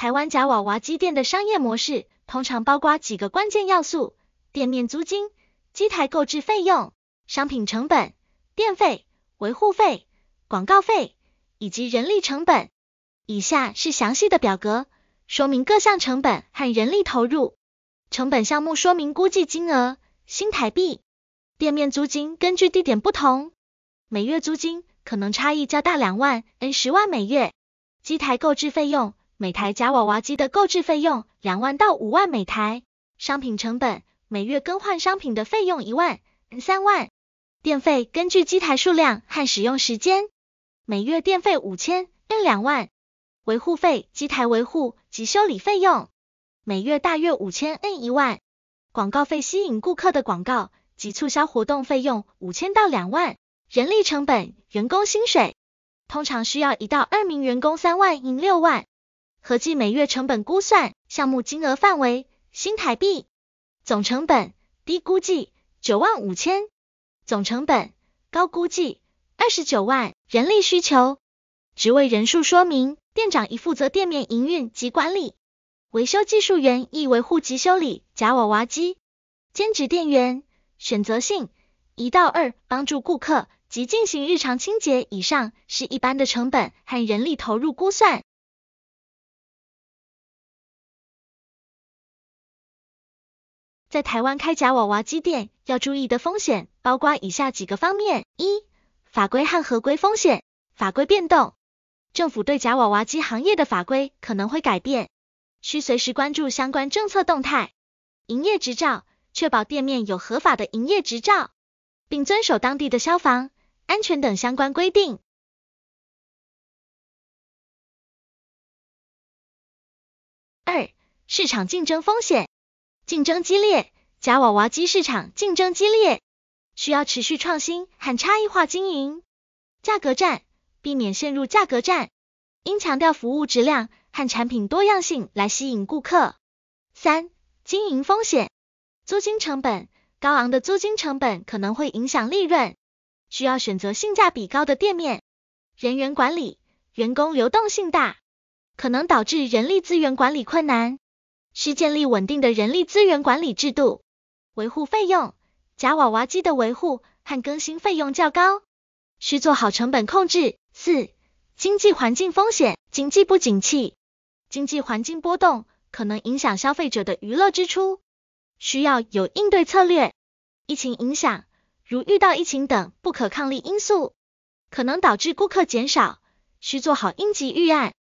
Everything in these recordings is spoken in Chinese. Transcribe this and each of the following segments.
台湾假瓦瓦机店的商业模式通常包括几个关键要素：店面租金、机台购置费用、商品成本、电费、维护费、广告费以及人力成本。以下是详细的表格，说明各项成本和人力投入。成本项目说明估计金额新台币。店面租金根据地点不同，每月租金可能差异较大，两万 N 十万每月。机台购置费用。每台夹娃娃机的购置费用两万到五万每台，商品成本，每月更换商品的费用一万，三万，电费根据机台数量和使用时间，每月电费五千，嗯两万，维护费机台维护及修理费用，每月大约五千，嗯一万，广告费吸引顾客的广告及促销活动费用五千到两万，人力成本员工薪水，通常需要一到二名员工三万，嗯六万。合计每月成本估算，项目金额范围新台币，总成本低估计九万五千，总成本高估计二十九万。人力需求，职位人数说明：店长一负责店面营运及管理，维修技术员一维护及修理假娃娃机，兼职店员选择性一到二，帮助顾客及进行日常清洁。以上是一般的成本和人力投入估算。在台湾开假娃娃机店要注意的风险包括以下几个方面：一、法规和合规风险，法规变动，政府对假娃娃机行业的法规可能会改变，需随时关注相关政策动态；营业执照，确保店面有合法的营业执照，并遵守当地的消防、安全等相关规定。二、市场竞争风险。竞争激烈夹娃娃机市场竞争激烈，需要持续创新和差异化经营。价格战，避免陷入价格战，应强调服务质量和产品多样性来吸引顾客。三、经营风险，租金成本高昂的租金成本可能会影响利润，需要选择性价比高的店面。人员管理，员工流动性大，可能导致人力资源管理困难。需建立稳定的人力资源管理制度，维护费用。夹娃娃机的维护和更新费用较高，需做好成本控制。四、经济环境风险，经济不景气，经济环境波动可能影响消费者的娱乐支出，需要有应对策略。疫情影响，如遇到疫情等不可抗力因素，可能导致顾客减少，需做好应急预案。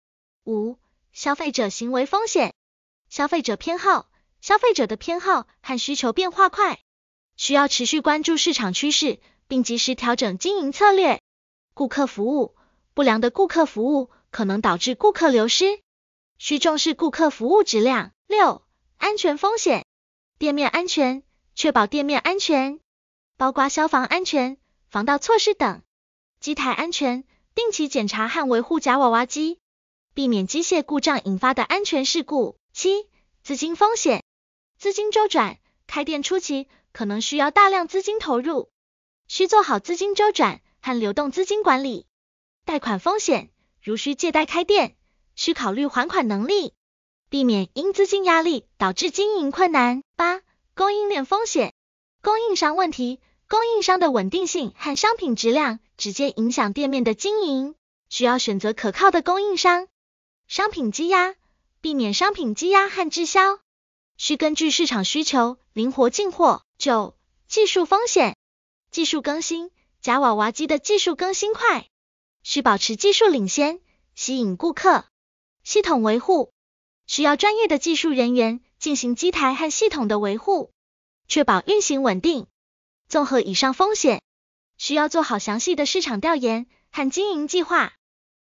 五、消费者行为风险。消费者偏好，消费者的偏好和需求变化快，需要持续关注市场趋势，并及时调整经营策略。顾客服务，不良的顾客服务可能导致顾客流失，需重视顾客服务质量。六、安全风险，店面安全，确保店面安全，包括消防安全、防盗措施等。机台安全，定期检查和维护假娃娃机，避免机械故障引发的安全事故。七、资金风险，资金周转，开店初期可能需要大量资金投入，需做好资金周转和流动资金管理。贷款风险，如需借贷开店，需考虑还款能力，避免因资金压力导致经营困难。八、供应链风险，供应商问题，供应商的稳定性和商品质量直接影响店面的经营，需要选择可靠的供应商。商品积压。避免商品积压和滞销，需根据市场需求灵活进货。九、技术风险，技术更新夹娃娃机的技术更新快，需保持技术领先，吸引顾客。系统维护，需要专业的技术人员进行机台和系统的维护，确保运行稳定。综合以上风险，需要做好详细的市场调研和经营计划，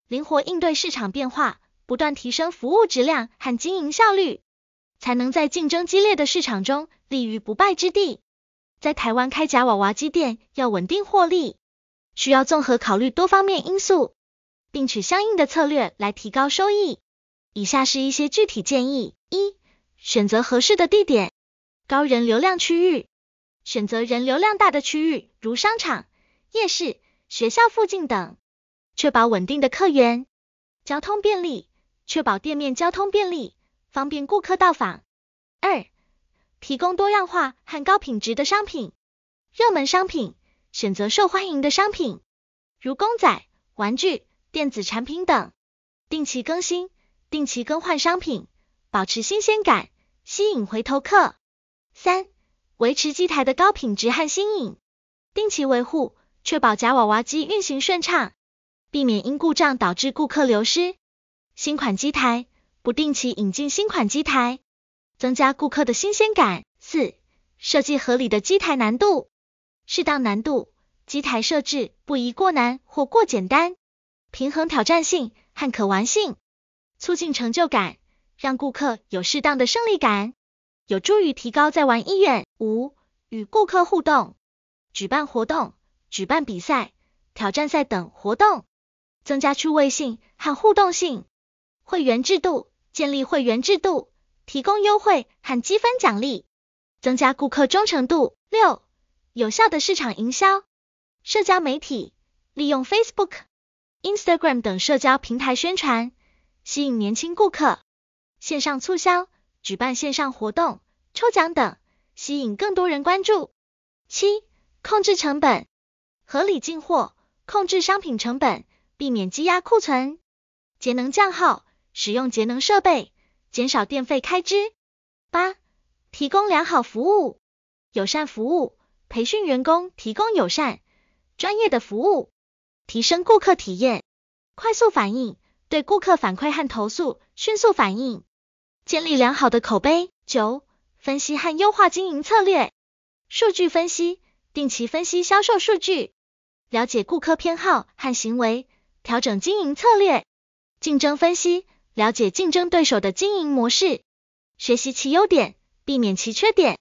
灵活应对市场变化。不断提升服务质量和经营效率，才能在竞争激烈的市场中立于不败之地。在台湾开夹娃娃机店要稳定获利，需要综合考虑多方面因素，并取相应的策略来提高收益。以下是一些具体建议：一、选择合适的地点，高人流量区域；选择人流量大的区域，如商场、夜市、学校附近等，确保稳定的客源，交通便利。确保店面交通便利，方便顾客到访。二、提供多样化和高品质的商品，热门商品选择受欢迎的商品，如公仔、玩具、电子产品等，定期更新，定期更换商品，保持新鲜感，吸引回头客。三、维持机台的高品质和新颖，定期维护，确保夹娃娃机运行顺畅，避免因故障导致顾客流失。新款机台，不定期引进新款机台，增加顾客的新鲜感。四、设计合理的机台难度，适当难度，机台设置不宜过难或过简单，平衡挑战性和可玩性，促进成就感，让顾客有适当的胜利感，有助于提高在玩意愿。五、与顾客互动，举办活动，举办比赛、挑战赛等活动，增加趣味性和互动性。会员制度，建立会员制度，提供优惠和积分奖励，增加顾客忠诚度。六，有效的市场营销，社交媒体，利用 Facebook、Instagram 等社交平台宣传，吸引年轻顾客。线上促销，举办线上活动、抽奖等，吸引更多人关注。七，控制成本，合理进货，控制商品成本，避免积压库存，节能降耗。使用节能设备，减少电费开支。八、提供良好服务，友善服务，培训员工，提供友善、专业的服务，提升顾客体验。快速反应，对顾客反馈和投诉迅速反应，建立良好的口碑。九、分析和优化经营策略，数据分析，定期分析销售数据，了解顾客偏好和行为，调整经营策略。竞争分析。了解竞争对手的经营模式，学习其优点，避免其缺点。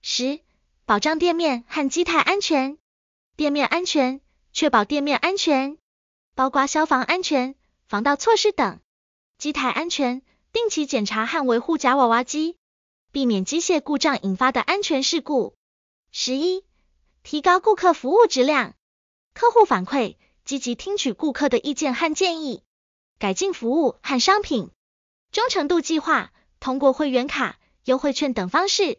十、保障店面和机台安全，店面安全，确保店面安全，包括消防安全、防盗措施等。机台安全，定期检查和维护夹娃娃机，避免机械故障引发的安全事故。十一、提高顾客服务质量，客户反馈，积极听取顾客的意见和建议。改进服务和商品，忠诚度计划通过会员卡、优惠券等方式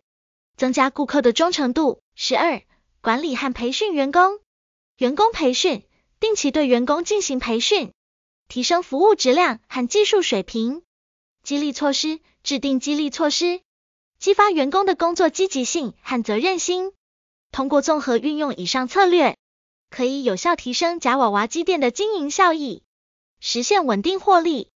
增加顾客的忠诚度。十二，管理和培训员工，员工培训定期对员工进行培训，提升服务质量和技术水平。激励措施制定激励措施，激发员工的工作积极性和责任心。通过综合运用以上策略，可以有效提升甲娃娃机店的经营效益。实现稳定获利。